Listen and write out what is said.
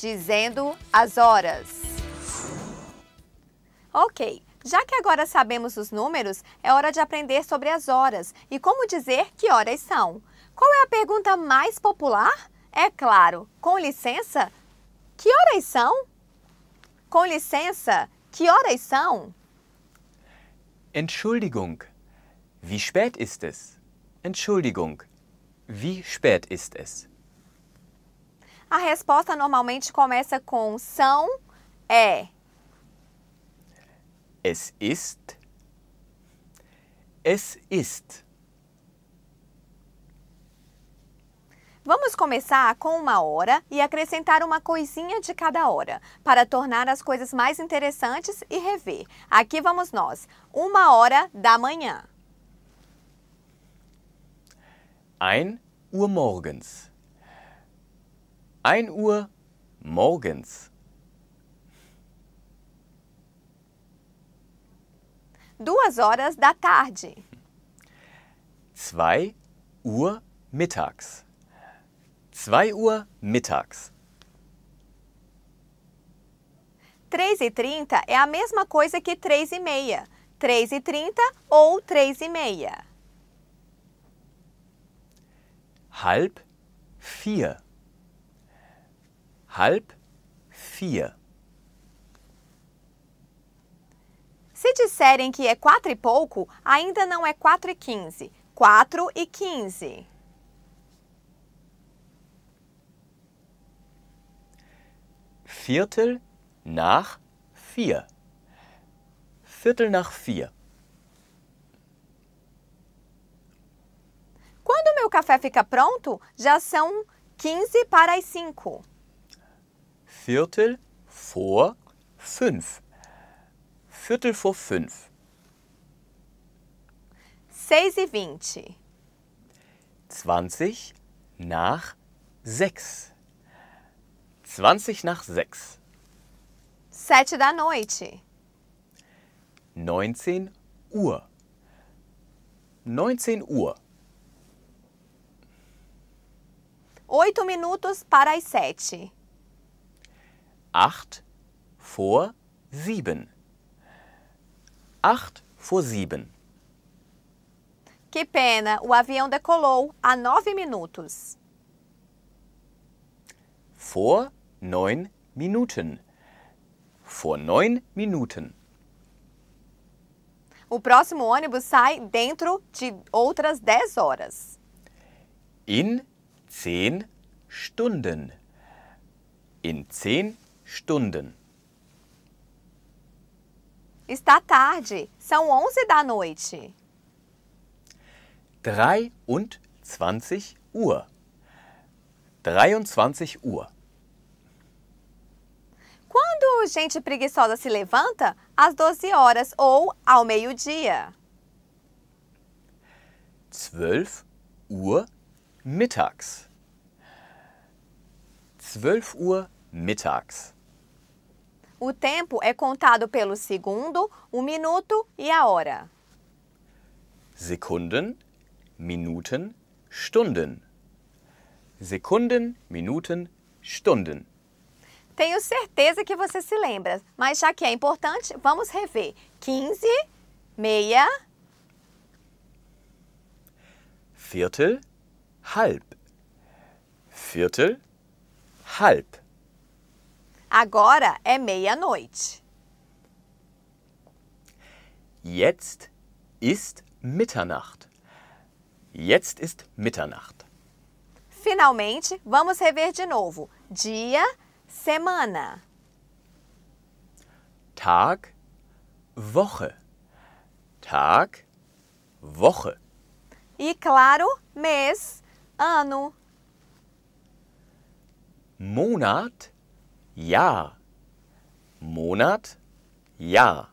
dizendo as horas. Ok, já que agora sabemos os números, é hora de aprender sobre as horas e como dizer que horas são. Qual é a pergunta mais popular? É claro, com licença, que horas são? Com licença, que horas são? Entschuldigung, wie spät ist es? Entschuldigung, wie spät ist es? A resposta normalmente começa com são, é. Es ist. Es ist. Vamos começar com uma hora e acrescentar uma coisinha de cada hora, para tornar as coisas mais interessantes e rever. Aqui vamos nós, uma hora da manhã. Ein Uhr morgens. 1 Uhr morgens. Duas horas da tarde. 2 Uhr mittags. 2 Uhr mittags. 3 e 30 é a mesma coisa que 3 e meia. 3 e 30 ou 3 e meia. Halb vier halb vier. Se disserem que é quatro e pouco, ainda não é quatro e quinze. Quatro e quinze. Viertel nach vier. Viertel nach vier. Quando meu café fica pronto, já são quinze para as cinco. Viertel vor fünf. Viertel vor fünf. Seis e vinte. Zwanzig nach sechs. Zwanzig nach sechs. Sete da noite. Neunzehn Uhr. Neunzehn Uhr. Oito minutos para as sete. acht vor sieben. Acht vor sieben. Que pena, o avião decolou há nove minutos. Vor neun Minuten. Vor neun Minuten. O próximo ônibus sai dentro de outras dez horas. In zehn Stunden. In zehn Stunden. Está tarde. São onze da noite. 23 Uhr. 23 Uhr. Quando gente preguiçosa se levanta, às 12 horas ou ao meio-dia. 12 Uhr mittags. 12 Uhr mittags. O tempo é contado pelo segundo, o minuto e a hora. Sekunden, Minuten, Stunden. Sekunden, Minuten, Stunden. Tenho certeza que você se lembra, mas já que é importante, vamos rever. 15, meia. Viertel, halb. Viertel, halb. Agora é meia-noite. Jetzt ist Mitternacht. Jetzt ist Mitternacht. Finalmente, vamos rever de novo. Dia, semana. Tag, Woche. Tag, Woche. E claro, mês, ano. Monat, Jahr. Monat? Ja.